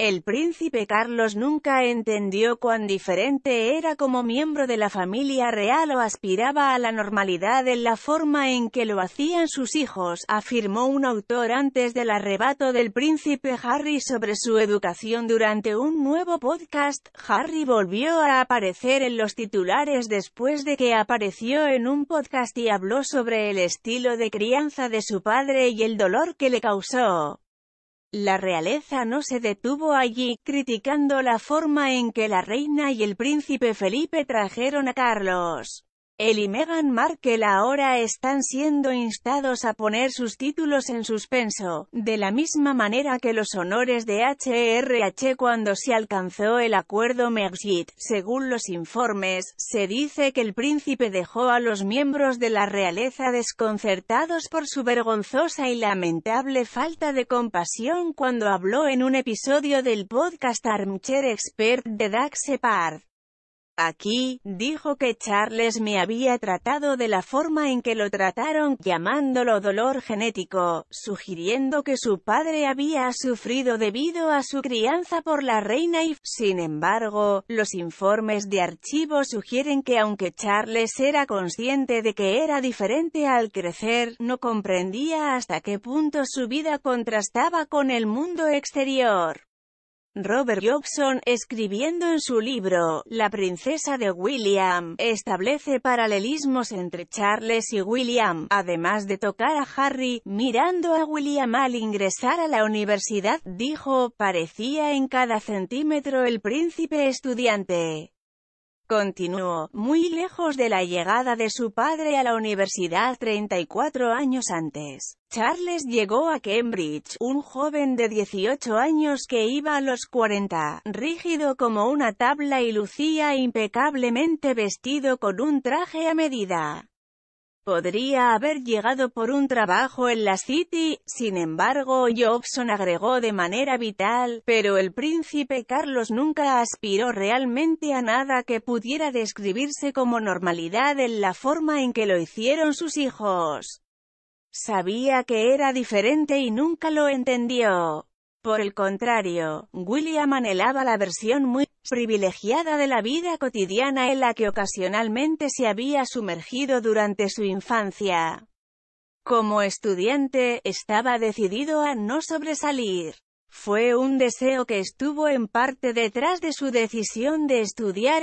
El príncipe Carlos nunca entendió cuán diferente era como miembro de la familia real o aspiraba a la normalidad en la forma en que lo hacían sus hijos, afirmó un autor antes del arrebato del príncipe Harry sobre su educación durante un nuevo podcast. Harry volvió a aparecer en los titulares después de que apareció en un podcast y habló sobre el estilo de crianza de su padre y el dolor que le causó. La realeza no se detuvo allí, criticando la forma en que la reina y el príncipe Felipe trajeron a Carlos. Él y Meghan Markle ahora están siendo instados a poner sus títulos en suspenso, de la misma manera que los honores de HRH cuando se alcanzó el acuerdo Megxit. Según los informes, se dice que el príncipe dejó a los miembros de la realeza desconcertados por su vergonzosa y lamentable falta de compasión cuando habló en un episodio del podcast Armchair Expert de Dax Separd. Aquí, dijo que Charles me había tratado de la forma en que lo trataron, llamándolo dolor genético, sugiriendo que su padre había sufrido debido a su crianza por la reina y, sin embargo, los informes de archivo sugieren que aunque Charles era consciente de que era diferente al crecer, no comprendía hasta qué punto su vida contrastaba con el mundo exterior. Robert Jobson, escribiendo en su libro, La princesa de William, establece paralelismos entre Charles y William, además de tocar a Harry, mirando a William al ingresar a la universidad, dijo, parecía en cada centímetro el príncipe estudiante. Continuó, muy lejos de la llegada de su padre a la universidad 34 años antes. Charles llegó a Cambridge, un joven de 18 años que iba a los 40, rígido como una tabla y lucía impecablemente vestido con un traje a medida. Podría haber llegado por un trabajo en la City, sin embargo Jobson agregó de manera vital, pero el príncipe Carlos nunca aspiró realmente a nada que pudiera describirse como normalidad en la forma en que lo hicieron sus hijos. Sabía que era diferente y nunca lo entendió. Por el contrario, William anhelaba la versión muy privilegiada de la vida cotidiana en la que ocasionalmente se había sumergido durante su infancia. Como estudiante, estaba decidido a no sobresalir. Fue un deseo que estuvo en parte detrás de su decisión de estudiar